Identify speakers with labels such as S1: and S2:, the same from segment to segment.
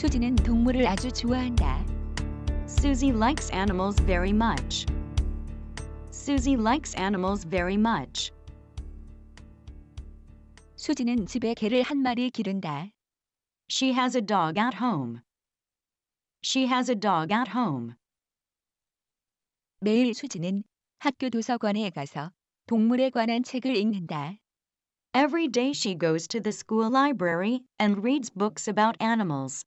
S1: 수지는 동물을 아주 좋아한다. Susie likes animals very much. Susie likes animals very much. 수지는 집에 개를 한 마리 기른다. She has a dog at home. She has a dog at home. 매일 수지는 학교 도서관에 가서 동물에 관한 책을 읽는다. Every day she goes to the school library and reads books about animals.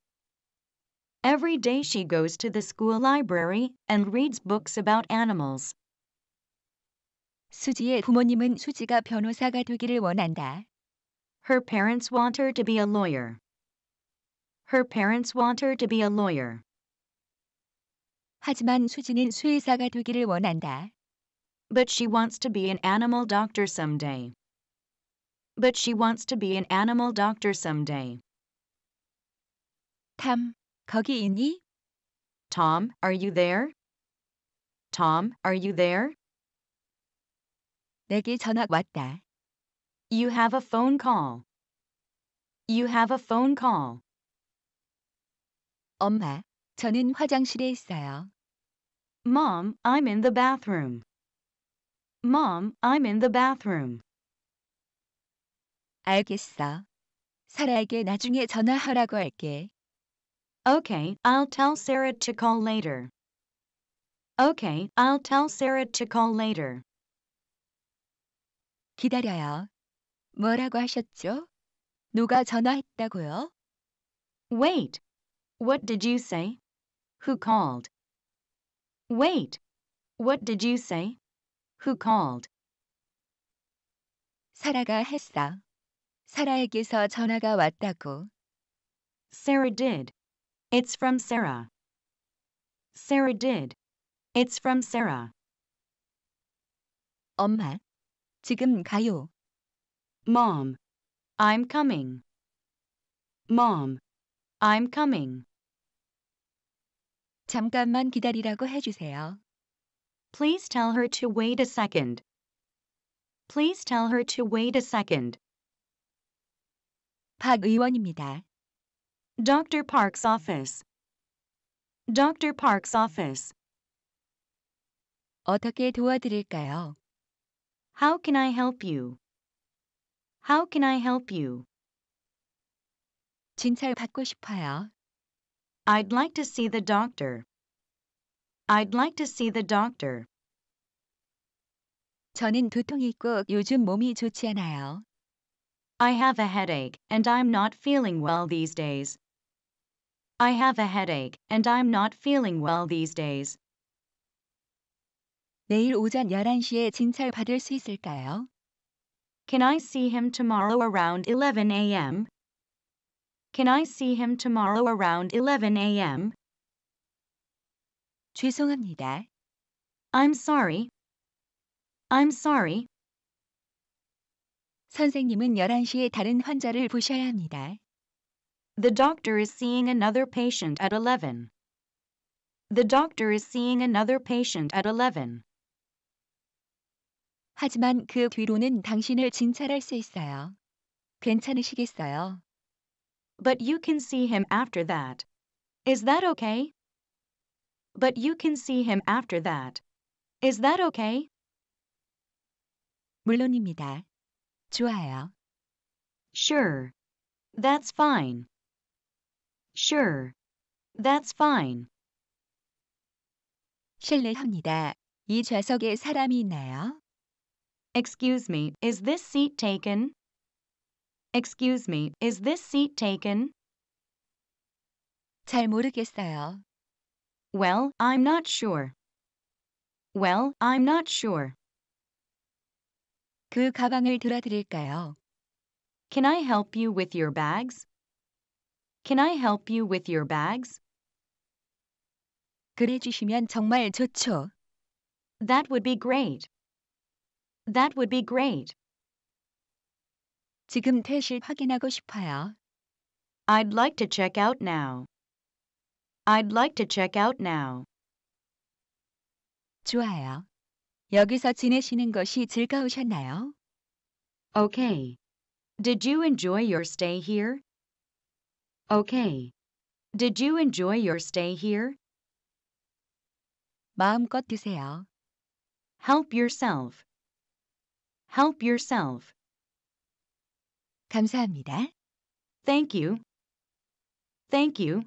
S1: Every day she goes to the school library and reads books about animals. 수지의 부모님은 수지가 변호사가 되기를 원한다. Her parents want her to be a lawyer. Her parents want her to be a lawyer. 하지만 수지는 수의사가 되기를 원한다. But she wants to be an animal doctor someday. But she wants to be an animal doctor someday. 탐 거기 있니? Tom, are you there? Tom, are you there? 내게 전화 왔다. You have a phone call. You have a phone call. 엄마, 저는 화장실에 있어요. Mom, I'm in the bathroom. Mom, I'm in the bathroom. 알겠어. 사라에게 나중에 전화하라고 할게. Okay, I'll tell Sarah to call later. Okay, I'll tell Sarah to call later. 기다려요. 뭐라고 하셨죠? 누가 전화했다고요? Wait. What did you say? Who called? Wait. What did you say? Who called? 사라가 했어. 사라에게서 전화가 왔다고. Sarah did. It's from Sarah. Sarah did. It's from Sarah. 엄마, 지금 가요. Mom, I'm coming. Mom, I'm coming. 잠깐만 기다리라고 해주세요. Please tell her to wait a second. Please tell her to wait a second. 박 의원입니다. Dr. Park's office. Dr. Park's office. 어떻게 도와드릴까요? How can I help you? How can I help you? 진찰 받고 싶어요. I'd like to see the doctor. I'd like to see the doctor. 저는 두통이 있고 요즘 몸이 좋지 않아요. I have a headache and I'm not feeling well these days. I have a headache and I'm not feeling well these days. 내일 오전 11시에 진찰받을 수 있을까요? Can I see him tomorrow around 11 a.m.? Can I see him tomorrow around 11 a.m.? 죄송합니다. I'm sorry. I'm sorry. 선생님은 11시에 다른 환자를 보셔야 합니다. The doctor is seeing another patient at 11. The doctor is seeing another patient at 11. 하지만 그 뒤로는 당신을 진찰할 수 있어요. 괜찮으시겠어요? But you can see him after that. Is that okay? But you can see him after that. Is that okay? 물론입니다. 좋아요. Sure. That's fine. Sure. That's fine. 실례합니다. 이 좌석에 사람이 있나요? Excuse me, is this seat taken? Excuse me, is this seat taken? 잘 모르겠어요. Well, I'm not sure. Well, I'm not sure. 그 가방을 들어드릴까요? Can I help you with your bags? Can I help you with your bags? 그래 주시면 정말 좋죠. That would be great. That would be great. 지금 퇴실 확인하고 싶어요. I'd like to check out now. I'd like to check out now. 좋아요. 여기서 지내시는 것이 즐거우셨나요? Okay. Did you enjoy your stay here? Okay. Did you enjoy your stay here? 마음껏 드세요. Help yourself. Help yourself. 감사합니다. Thank you. Thank you.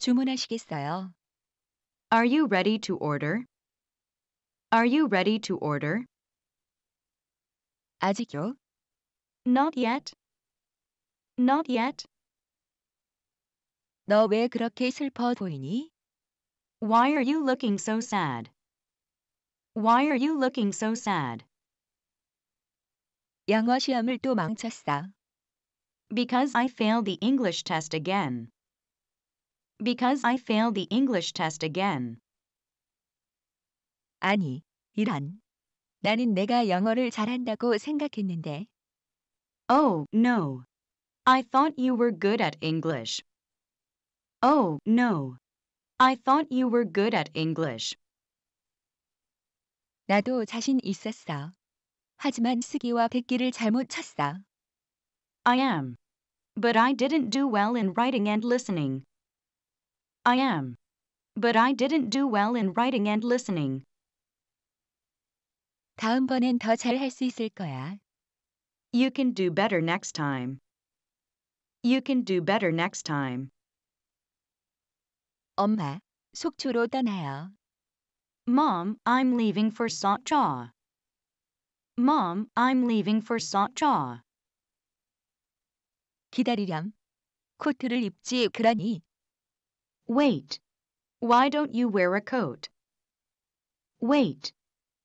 S1: 주문하시겠어요? Are you ready to order? Are you ready to order? 아직요? Not yet. Not yet. 너 그렇게 슬퍼 보이니? Why are you looking so sad? Why are you looking so sad? 영어 시험을 또 망쳤어. Because I failed the English test again. Because I failed the English test again. 아니, 이런. 나는 내가 영어를 잘한다고 생각했는데. Oh, no. I thought you were good at English. Oh, no. I thought you were good at English. 나도 자신 있었어. 하지만 쓰기와 잘못 쳤어. I am. But I didn't do well in writing and listening. I am. But I didn't do well in writing and listening. 다음번엔 더 잘할 수 있을 거야. You can do better next time. You can do better next time. 엄마, 속초로 떠나요. Mom, I'm leaving for Sotcha. Mom, I'm leaving for Sotcha. 기다리렴. 코트를 입지 그러니. Wait. Why don't you wear a coat? Wait.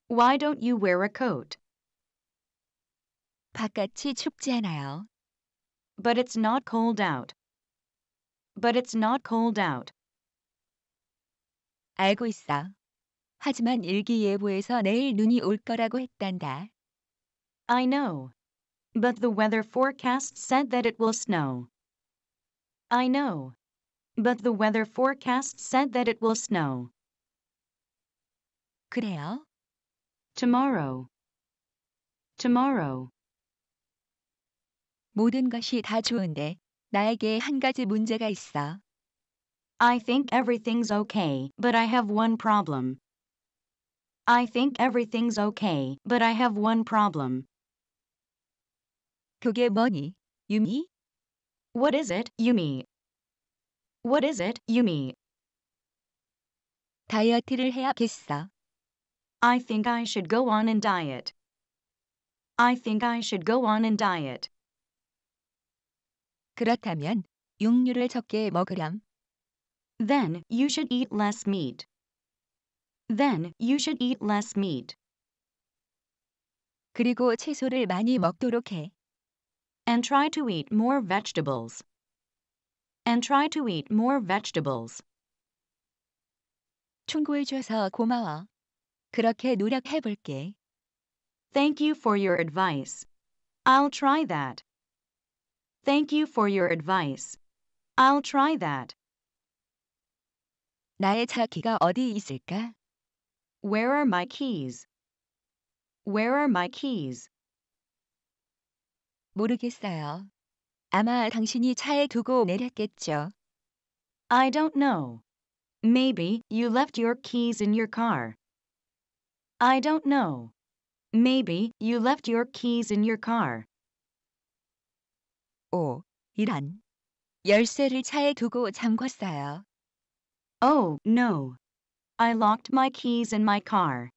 S1: Why don't you wear a coat? 바깥이 춥지 않아요. But it's not cold out. But it's not cold out. 알고 있어. 하지만 예보에서 내일 눈이 올 거라고 했단다. I know. But the weather forecast said that it will snow. I know. But the weather forecast said that it will snow. 그래요? Tomorrow. Tomorrow. 모든 것이 다 좋은데 나에게 한 가지 문제가 있어. I think everything's okay, but I have one problem. I think everything's okay, but I have one problem. 그게 뭐니, 유미? What is it, 유미? What is it, 유미? 다이어트를 해야겠어. I think I should go on and diet. I think I should go on and diet. 그렇다면 육류를 적게 먹으렴. Then you should eat less meat. Then you should eat less meat. 그리고 채소를 많이 먹도록 해. And try to eat more vegetables. And try to eat more vegetables. 충고해줘서 고마워. 그렇게 노력해볼게. Thank you for your advice. I'll try that. Thank you for your advice. I'll try that. 나의 차 키가 어디 있을까? Where are my keys? Where are my keys? 모르겠어요. 아마 당신이 차에 두고 내렸겠죠. I don't know. Maybe you left your keys in your car. I don't know. Maybe you left your keys in your car. 오, 이런. 열쇠를 차에 두고 잠궜어요. Oh, no. I locked my keys in my car.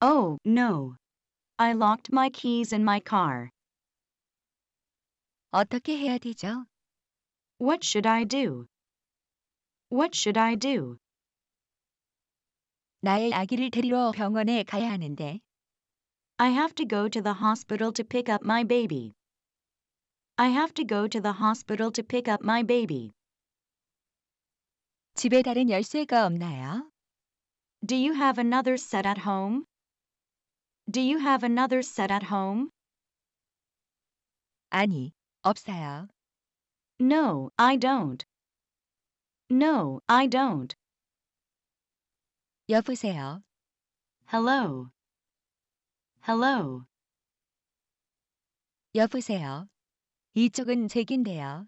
S1: Oh, no. I locked my keys in my car. 어떻게 해야 되죠? What should I do? What should I do? 나의 아기를 데리러 병원에 가야 하는데. I have to go to the hospital to pick up my baby. I have to go to the hospital to pick up my baby. 집에 다른 열쇠가 없나요? Do you have another set at home? Do you have another set at home? 아니, 없어요. No, I don't. No, I don't. 여보세요. Hello. Hello. 여보세요. 이쪽은 제긴데요.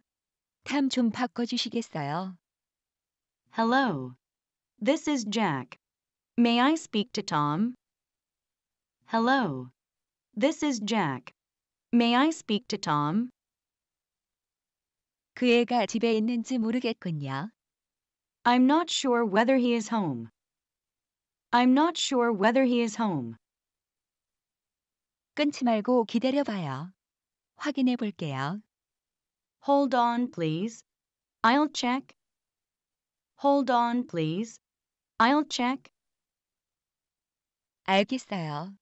S1: 탐 좀 바꿔주시겠어요? Hello. This is Jack. May I speak to Tom? Hello. This is Jack. May I speak to Tom? 그 애가 집에 있는지 모르겠군요. I'm not sure whether he is home. I'm not sure whether he is home. 끊지 말고 기다려봐요. 확인해 볼게요. Hold on, please. I'll check. Hold on, please. I'll check. 알겠어요.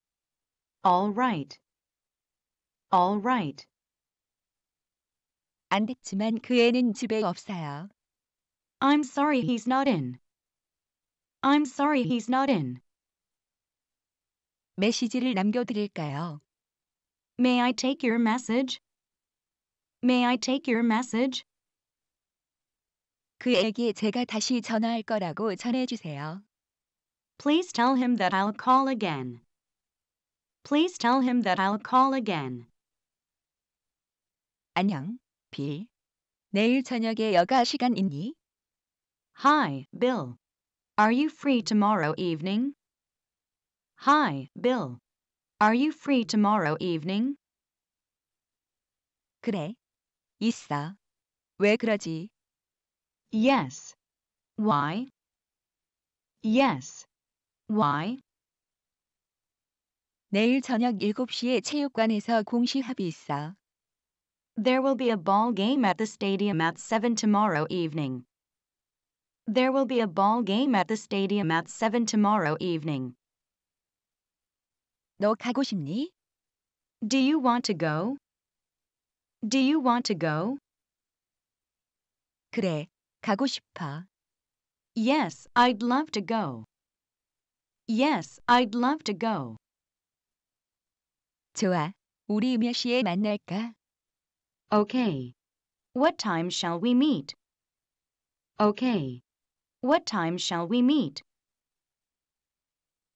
S1: All right. All right. 안 됐지만 그 애는 집에 없어요. I'm sorry he's not in. I'm sorry he's not in. 메시지를 남겨드릴까요? May I take your message? May I take your message? 그에게 제가 다시 전화할 거라고 전해 주세요. Please tell him that I'll call again. Please tell him that I'll call again. 안녕, 빌. 내일 저녁에 여가 시간 있니? Hi, Bill. Are you free tomorrow evening? Hi, Bill. Are you free tomorrow evening? 그래. 있어. 왜 그러지? Yes. Why? Yes. Why? 내일 저녁 7시에 체육관에서 공시합이 있어. There will be a ball game at the stadium at 7 tomorrow evening. There will be a ball game at the stadium at 7 tomorrow evening. 너 가고 싶니? Do you want to go? Do you want to go? 그래, 가고 싶어. Yes, I'd love to go. Yes, I'd love to go. 좋아, 우리 몇 시에 만날까? Okay. What time shall we meet? Okay. What time shall we meet?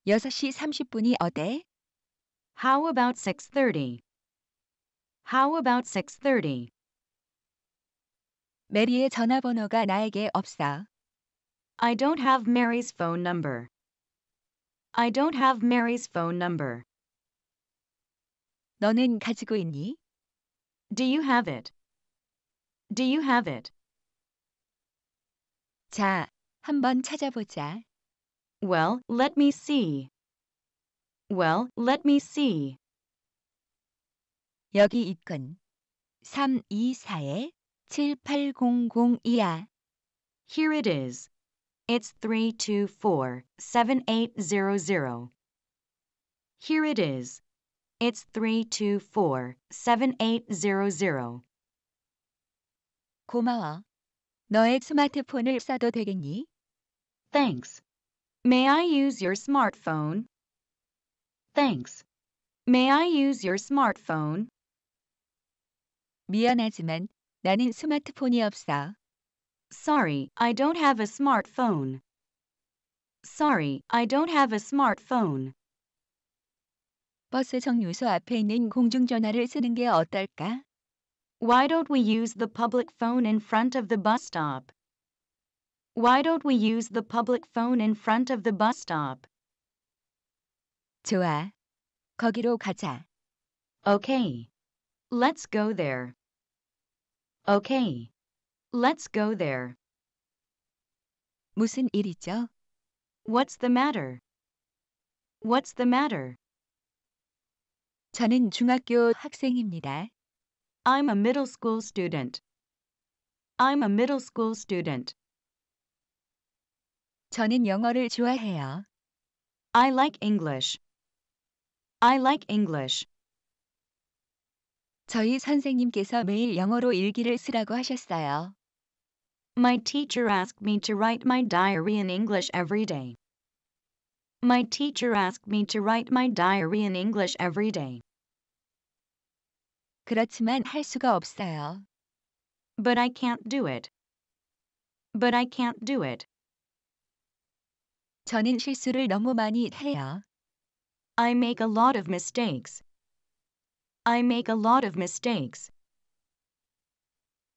S1: 6시 30분이 어때? How about 6.30? How about 6.30? 메리의 전화번호가 나에게 없어. I don't have Mary's phone number. I don't have Mary's phone number. 너는 가지고 있니? Do you have it? Do you have it? 자, 한번 찾아보자. Well, let me see. Well, let me see. 여기 입건 324-7800이야. Here it is. It's 324-7800. Here it is. It's 324-7800. 고마워. 너의 스마트폰을 써도 되겠니? Thanks. May I use your smartphone? Thanks. May I use your smartphone? 미안하지만 나는 스마트폰이 없어. Sorry, I don't have a smartphone. Sorry, I don't have a smartphone. 버스 정류소 앞에 있는 공중전화를 쓰는 게 어떨까? Why don't we use the public phone in front of the bus stop? Why don't we use the public phone in front of the bus stop? 좋아. 거기로 가자. Okay. Let's go there. Okay. Let's go there. 무슨 일이죠? What's the matter? What's the matter? 저는 중학교 학생입니다. I'm a middle school student. I'm a middle school student. 저는 영어를 좋아해요. I like English. I like English. 저희 선생님께서 매일 영어로 일기를 쓰라고 하셨어요. My teacher asked me to write my diary in English every day. My teacher asked me to write my diary in English every day. 그렇지만 할 수가 없어요. But I can't do it. But I can't do it. 저는 실수를 너무 많이 해요. I make a lot of mistakes. I make a lot of mistakes.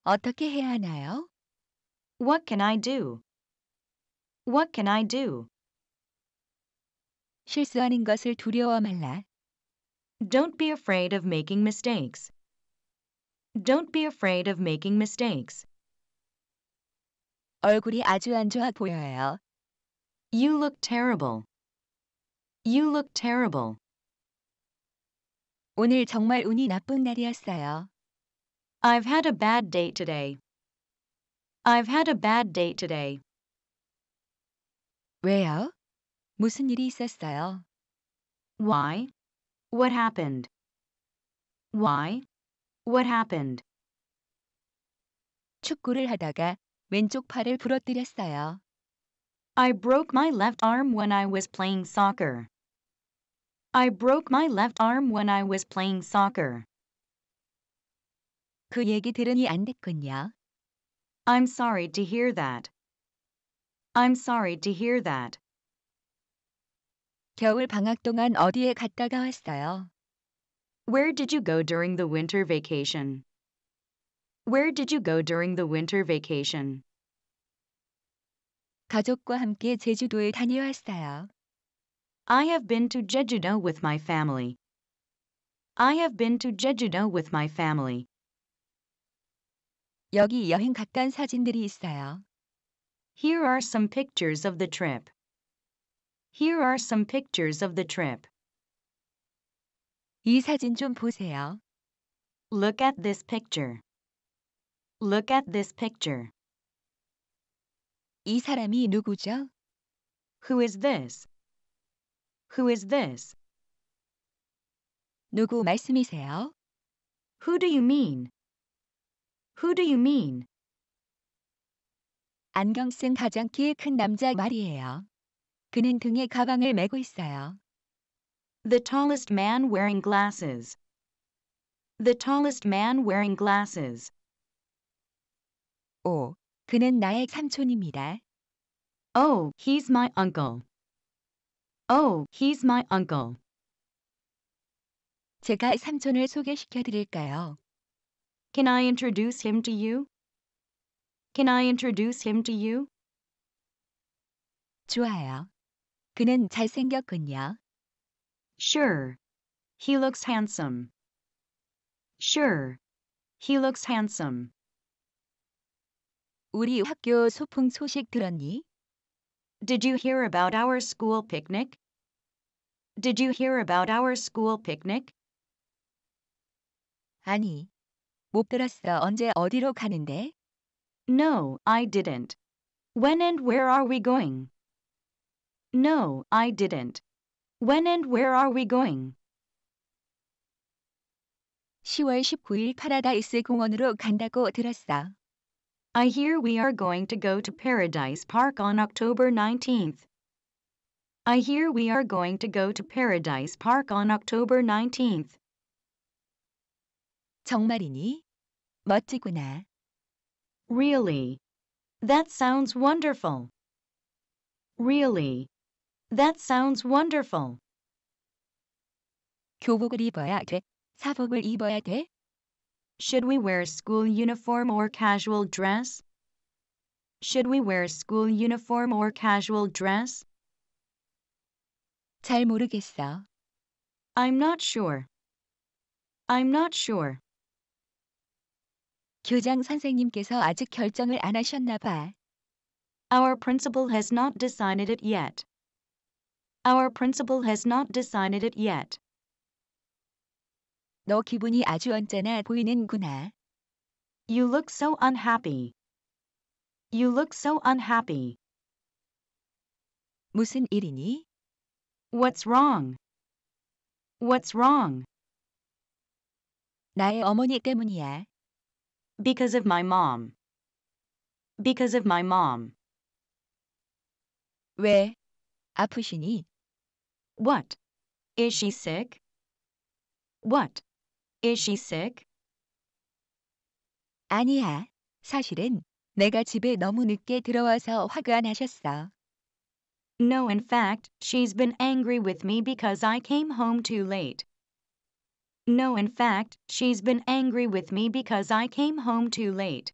S1: 어떻게 해야 하나요? What can I do? What can I do? 실수하는 것을 두려워 말라. Don't be afraid of making mistakes. Don't be afraid of making mistakes. 얼굴이 아주 안 좋아 보여요. You look terrible. You look terrible. 오늘 정말 운이 나쁜 날이었어요. I've had a bad day today. I've had a bad day today. 왜요? 무슨 일이 있었어요? Why? What happened? Why? What happened? 축구를 하다가 왼쪽 팔을 부러뜨렸어요. I broke my left arm when I was playing soccer. I broke my left arm when I was playing soccer. 그 얘기 들으니 됐겠냐? I'm sorry to hear that. I'm sorry to hear that. 겨울 방학 동안 어디에 갔다가 왔어요? Where did you go during the winter vacation? Where did you go during the winter vacation? 가족과 함께 제주도에 다녀왔어요. I have been to Jeju-do with my family. I have been to Jeju-do with my family. 여기 여행 갔던 사진들이 있어요. Here are some pictures of the trip. Here are some pictures of the trip. 이 사진 좀 보세요. Look at this picture. Look at this picture. 이 사람이 누구죠? Who is this? Who is this? 누구 말씀이세요? Who do you mean? Who do you mean? 안경 쓴 가장 큰 남자 말이에요. 그는 등에 가방을 메고 있어요. The tallest man wearing glasses. The tallest man wearing glasses. 5. 그는 나의 삼촌입니다. Oh, he's my uncle. Oh, he's my uncle. 제가 삼촌을 소개시켜 드릴까요? Can I introduce him to you? Can I introduce him to you? 좋아요. 그는 잘생겼군요. Sure. He looks handsome. Sure. He looks handsome. 우리 학교 소풍 소식 들었니? Did you hear about our school picnic? Did you hear about our school picnic? 아니, 못 들었어. 언제 어디로 가는데? No, I didn't. When and where are we going? No, I didn't. When and where are we going? 10월 19일 파라다이스 공원으로 간다고 들었어. I hear we are going to go to Paradise Park on October 19th. I hear we are going to go to Paradise Park on October 19th. 정말이니? 멋지구나. Really. That sounds wonderful. Really. That sounds wonderful. 교복을 입어야 돼. 사복을 입어야 돼. Should we wear school uniform or casual dress? Should we wear school uniform or casual dress? 잘 모르겠어. I'm not sure. I'm not sure. 교장 선생님께서 아직 결정을 안 하셨나 봐. Our principal has not decided it yet. Our principal has not decided it yet. 너 기분이 아주 언짢아 보이는구나. You look so unhappy. You look so unhappy. 무슨 일이니? What's wrong? What's wrong? 나의 어머니 때문이야. Because of my mom. Because of my mom. 왜? 아프시니? What? Is she sick? What? Is she sick? 아니야. 사실은 내가 집에 너무 늦게 들어와서 화가 나셨어. No, in fact, she's been angry with me because I came home too late. No, in fact, she's been angry with me because I came home too late.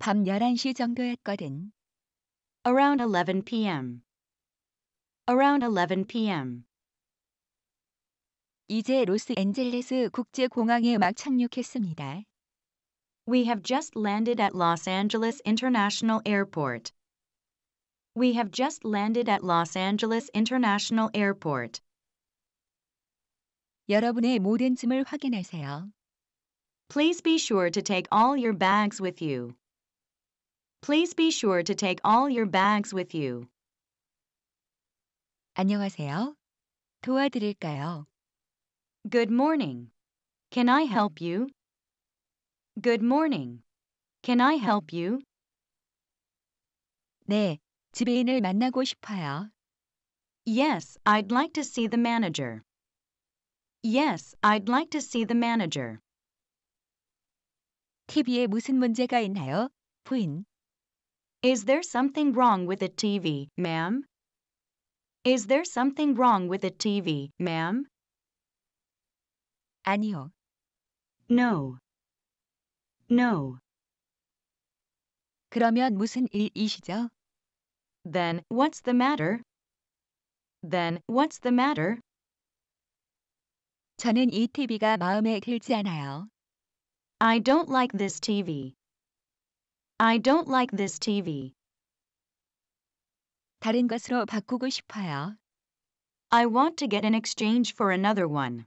S1: 밤 11시 정도였거든. Around 11 p.m. Around 11 p.m. 이제 로스앤젤레스 국제공항에 막 착륙했습니다. We have just landed at Los Angeles International Airport. We have just landed at Los Angeles International Airport. 여러분의 모든 짐을 확인하세요. Please be sure to take all your bags with you. Please be sure to take all your bags with you. 안녕하세요. 도와드릴까요? Good morning. Can I help you? Good morning. Can I help you? 네, 지배인을 만나고 싶어요. Yes, I'd like to see the manager. Yes, I'd like to see the manager. TV에 무슨 문제가 있나요, 부인? Is there something wrong with the TV, ma'am? Is there something wrong with the TV, ma'am? 아니요. No. No. 그러면 무슨 일이시죠? Then what's the matter? Then what's the matter? 저는 이 TV가 마음에 들지 않아요. I don't like this TV. I don't like this TV. 다른 것으로 바꾸고 싶어요. I want to get an exchange for another one.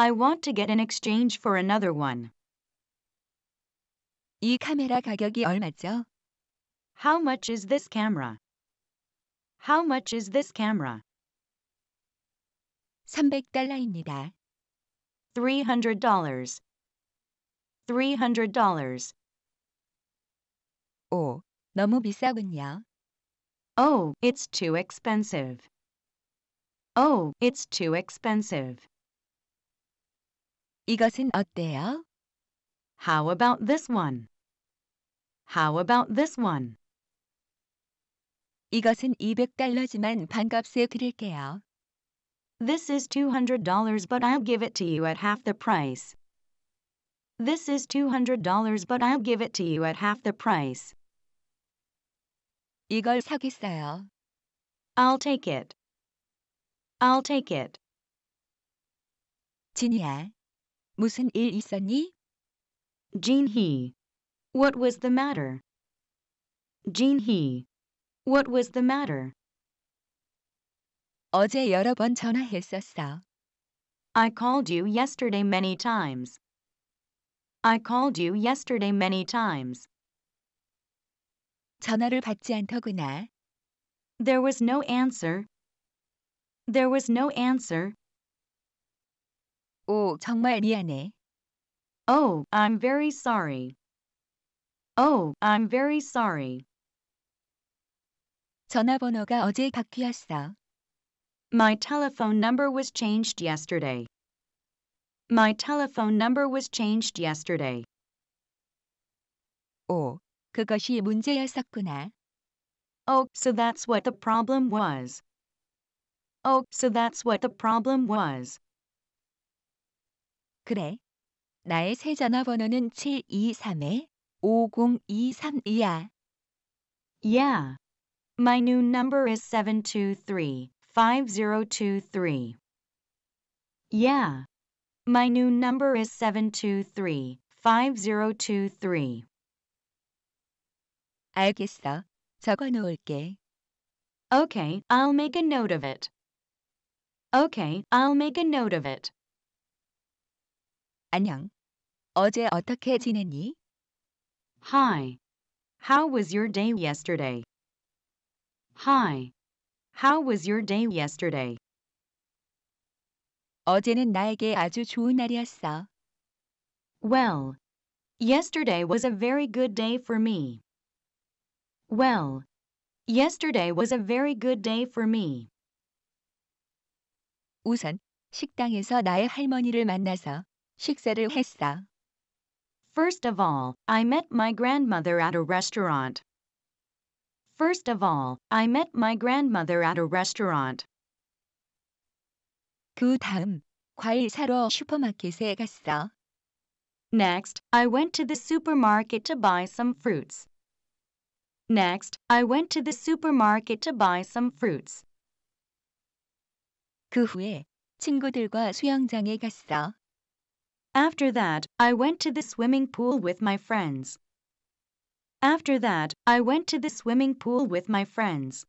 S1: I want to get in exchange for another one. 이 카메라 가격이 얼마죠? How much is this camera? How much is this camera? 300달러입니다. $300. $300. 오, 너무 비싸군요. Oh, it's too expensive. Oh, it's too expensive. 이것은 어때요? How about this one? How about this one? 이것은 200달러지만 반값에 드릴게요. This is $200 but I'll give it to you at half the price. This is $200 but I'll give it to you at half the price. 이걸 사겠어요. I'll take it. I'll take it. 진이야, 무슨 일 있었니? Jean He. What was the matter? Jean He. What was the matter? 어제 여러 번 전화했었어. I called you yesterday many times. I called you yesterday many times. 전화를 받지 않더구나. There was no answer. There was no answer. Oh, 정말 미안해. Oh, I'm very sorry. Oh, I'm very sorry. 전화번호가 어제 바뀌었어. My telephone number was changed yesterday. My telephone number was changed yesterday. 오, 그것이 문제였었구나. Oh, so that's what the problem was. Oh, so that's what the problem was. 그래. 나의 새 전화번호는 723-5023이야. Yeah. My new number is 723-5023. Yeah. My new number is 723-5023. 알겠어. 적어 놓을게. Okay, I'll make a note of it. Okay, I'll make a note of it. 안녕. 어제 어떻게 지냈니? Hi. How was your day yesterday? Hi. How was your day yesterday? 어제는 나에게 아주 좋은 날이었어. Well. Yesterday was a very good day for me. Well. Yesterday was a very good day for me. 우선 식당에서 나의 할머니를 만나서 식사를 했어. First of all, I met my grandmother at a restaurant. First of all, I met my grandmother at a restaurant. 그 다음, 과일 사러 슈퍼마켓에 갔어. Next, I went to the supermarket to buy some fruits. Next, I went to the supermarket to buy some fruits. 그 후에 친구들과 수영장에 갔어. After that, I went to the swimming pool with my friends. After that, I went to the swimming pool with my friends.